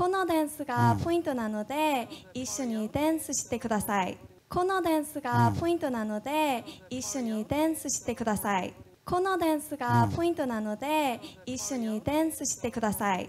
このダンスがポイントなので、一緒にダンスしてください。このダンスがポイントなので、一緒にダンスしてください。このダンスがポイントなので、一緒にダンスしてください。